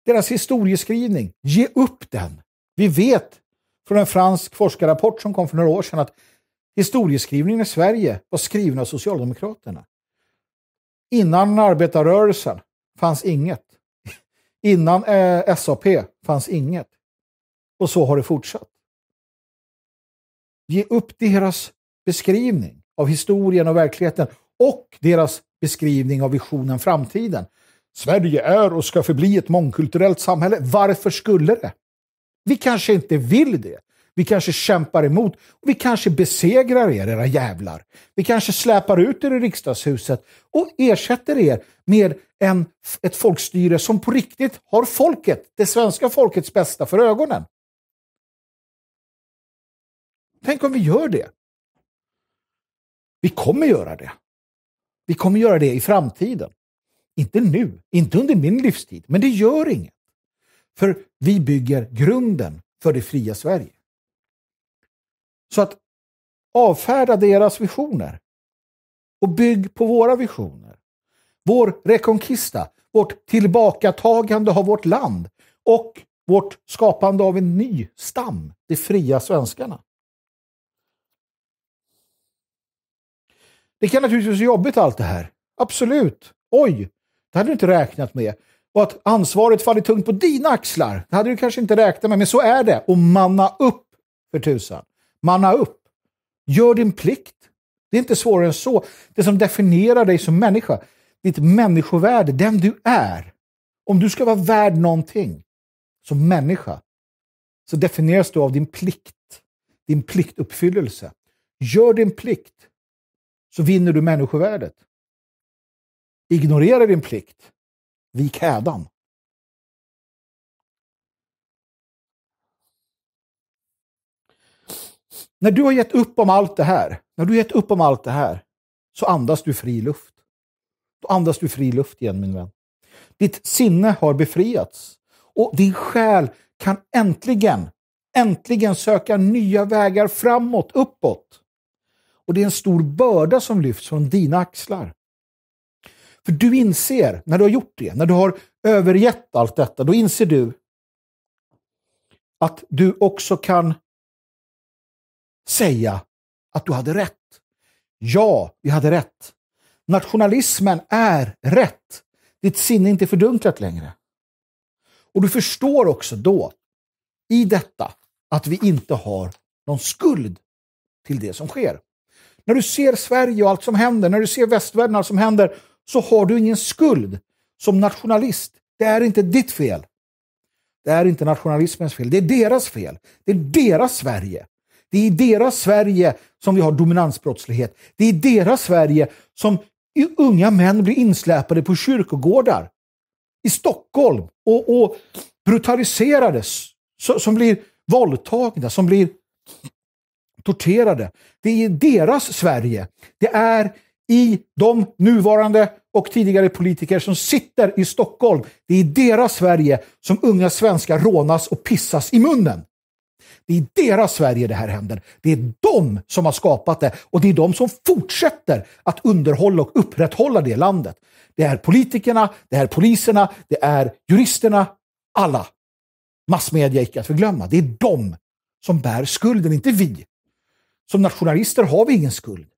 Deras historieskrivning, ge upp den. Vi vet från en fransk forskarrapport som kom för några år sedan att historieskrivningen i Sverige var skriven av Socialdemokraterna. Innan arbetarrörelsen fanns inget. Innan eh, SAP fanns inget. Och så har det fortsatt. Ge upp deras beskrivning av historien och verkligheten och deras beskrivning av visionen framtiden. Sverige är och ska förbli ett mångkulturellt samhälle. Varför skulle det? Vi kanske inte vill det. Vi kanske kämpar emot. Och vi kanske besegrar er, era jävlar. Vi kanske släpar ut er i riksdagshuset och ersätter er med en, ett folkstyre som på riktigt har folket, det svenska folkets bästa för ögonen. Tänk om vi gör det. Vi kommer göra det. Vi kommer göra det i framtiden. Inte nu, inte under min livstid, men det gör inget. För vi bygger grunden för det fria Sverige. Så att avfärda deras visioner och bygg på våra visioner. Vår Reconquista, vårt tillbakatagande av vårt land och vårt skapande av en ny stam, de fria svenskarna. Det kan naturligtvis vara jobbigt allt det här. Absolut. Oj, det hade du inte räknat med. Och att ansvaret faller tungt på dina axlar. Det hade du kanske inte räknat med, men så är det. Och manna upp, för tusan. Manna upp. Gör din plikt. Det är inte svårare än så. Det som definierar dig som människa, ditt människovärde, den du är. Om du ska vara värd någonting som människa så definieras du av din plikt, din pliktuppfyllelse. Gör din plikt så vinner du människovärdet. Ignorera din plikt. Vik hädan. När du har gett upp om allt det här, när du gett upp om allt det här, så andas du fri luft. Då andas du fri luft igen, min vän. Ditt sinne har befriats och din själ kan äntligen, äntligen söka nya vägar framåt, uppåt. Och det är en stor börda som lyfts från dina axlar. För du inser, när du har gjort det, när du har övergett allt detta, då inser du att du också kan säga att du hade rätt. Ja, vi hade rätt. Nationalismen är rätt. Ditt sinne är inte fördunklat längre. Och du förstår också då, i detta, att vi inte har någon skuld till det som sker. När du ser Sverige och allt som händer, när du ser västvärlden och allt som händer, så har du ingen skuld som nationalist. Det är inte ditt fel. Det är inte nationalismens fel. Det är deras fel. Det är deras Sverige. Det är i deras Sverige som vi har dominansbrottslighet. Det är i deras Sverige som unga män blir insläpade på kyrkogårdar i Stockholm och, och brutaliserades. Som blir våldtagna, som blir torterade. Det är i deras Sverige. Det är i de nuvarande och tidigare politiker som sitter i Stockholm. Det är i deras Sverige som unga svenskar rånas och pissas i munnen. Det är i deras Sverige det här händer. Det är de som har skapat det och det är de som fortsätter att underhålla och upprätthålla det landet. Det är politikerna, det är poliserna, det är juristerna, alla. Massmedia icke att förglömma. Det är de som bär skulden, inte vi. Som nationalister har vi ingen skuld.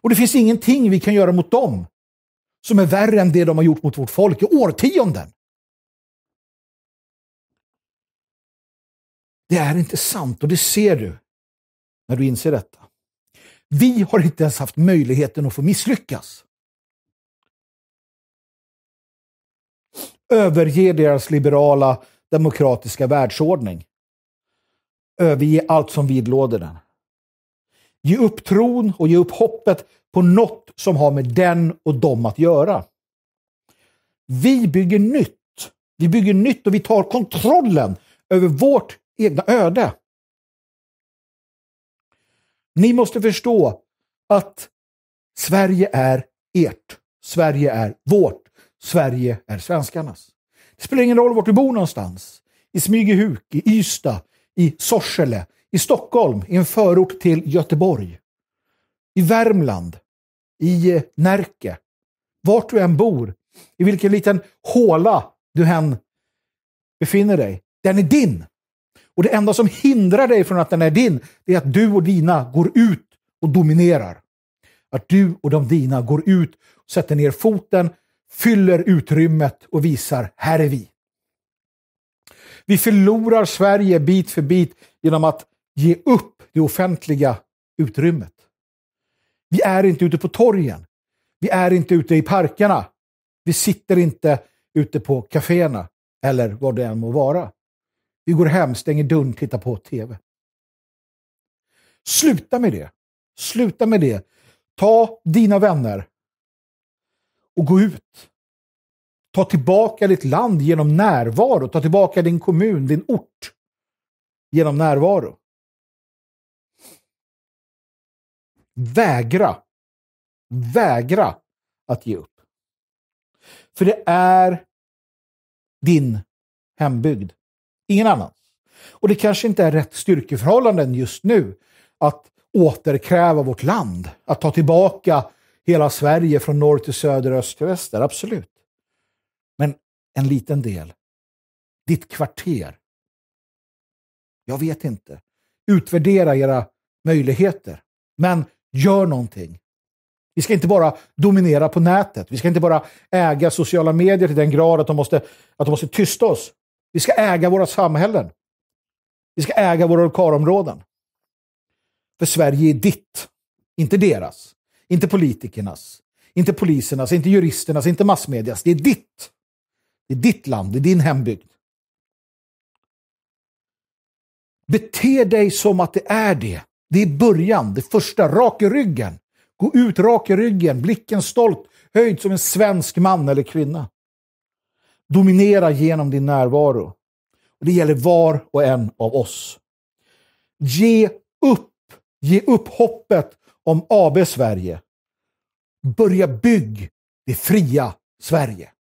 Och det finns ingenting vi kan göra mot dem som är värre än det de har gjort mot vårt folk i årtionden. Det är inte sant och det ser du när du inser detta. Vi har inte ens haft möjligheten att få misslyckas. Överge deras liberala, demokratiska världsordning. Överge allt som vidlåder den. Ge upp tron och ge upp hoppet på något som har med den och dem att göra. Vi bygger nytt. Vi bygger nytt och vi tar kontrollen över vårt egna öde. Ni måste förstå att Sverige är ert. Sverige är vårt. Sverige är svenskarnas. Det spelar ingen roll vart du bor någonstans. I Smygehuk, i Ystad, i Sorsele, i Stockholm, i en förort till Göteborg. I Värmland. I eh, Närke. Vart du än bor. I vilken liten håla du än befinner dig. Den är din. Och det enda som hindrar dig från att den är din, det är att du och dina går ut och dominerar. Att du och de dina går ut, sätter ner foten, fyller utrymmet och visar, här är vi. Vi förlorar Sverige bit för bit genom att ge upp det offentliga utrymmet. Vi är inte ute på torgen. Vi är inte ute i parkerna. Vi sitter inte ute på kaféerna eller vad det än må vara. Vi går hem, stänger dörren, tittar på TV. Sluta med det. Sluta med det. Ta dina vänner och gå ut. Ta tillbaka ditt land genom närvaro. Ta tillbaka din kommun, din ort genom närvaro. vägra, vägra att ge upp. För det är din hembygd, ingen annans. Och det kanske inte är rätt styrkeförhållanden just nu att återkräva vårt land, att ta tillbaka hela Sverige från norr till söder, öst till väster, absolut. Men en liten del, ditt kvarter. Jag vet inte. Utvärdera era möjligheter. Men Gör någonting. Vi ska inte bara dominera på nätet. Vi ska inte bara äga sociala medier till den grad att de måste, att de måste tysta oss. Vi ska äga våra samhällen. Vi ska äga våra lokalområden. För Sverige är ditt, inte deras. Inte politikernas, inte polisernas, inte juristernas, inte massmedias. Det är ditt. Det är ditt land, det är din hembygd. Bete dig som att det är det. Det är början, det första. Rak i ryggen. Gå ut rak i ryggen, blicken stolt höjd som en svensk man eller kvinna. Dominera genom din närvaro. Och det gäller var och en av oss. Ge upp. Ge upp hoppet om AB Sverige. Börja bygg det fria Sverige.